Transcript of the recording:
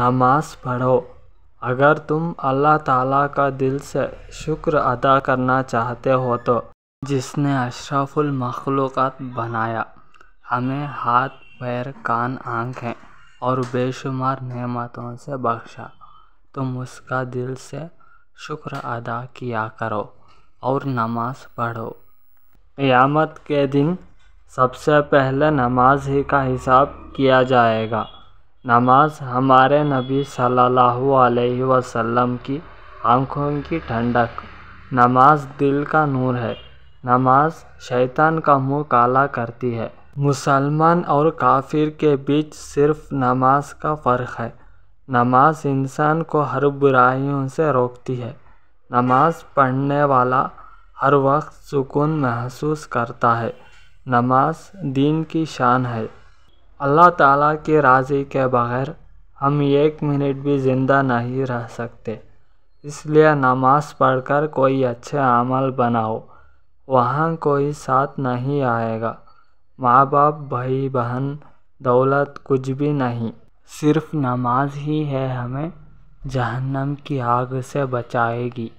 नमाज़ पढ़ो अगर तुम अल्लाह ताला का दिल से शुक्र अदा करना चाहते हो तो जिसने अशरफुल मखलूक़ बनाया हमें हाथ पैर कान आँखें और बेशुमार नेमतों से बख्शा तुम उसका दिल से शुक्र अदा किया करो और नमाज़ पढ़ो यामत के दिन सबसे पहले नमाज ही का हिसाब किया जाएगा नमाज हमारे नबी सल्लल्लाहु अलैहि वसल्लम की आँखों की ठंडक नमाज दिल का नूर है नमाज शैतान का मुंह काला करती है मुसलमान और काफिर के बीच सिर्फ नमाज का फ़र्क है नमाज इंसान को हर बुराइयों से रोकती है नमाज पढ़ने वाला हर वक्त सुकून महसूस करता है नमाज दीन की शान है अल्लाह ताला के राज़ी के बग़ैर हम एक मिनट भी ज़िंदा नहीं रह सकते इसलिए नमाज़ पढ़कर कोई अच्छे अमल बनाओ वहाँ कोई साथ नहीं आएगा माँ बाप भाई बहन दौलत कुछ भी नहीं सिर्फ नमाज ही है हमें जहन्नम की आग से बचाएगी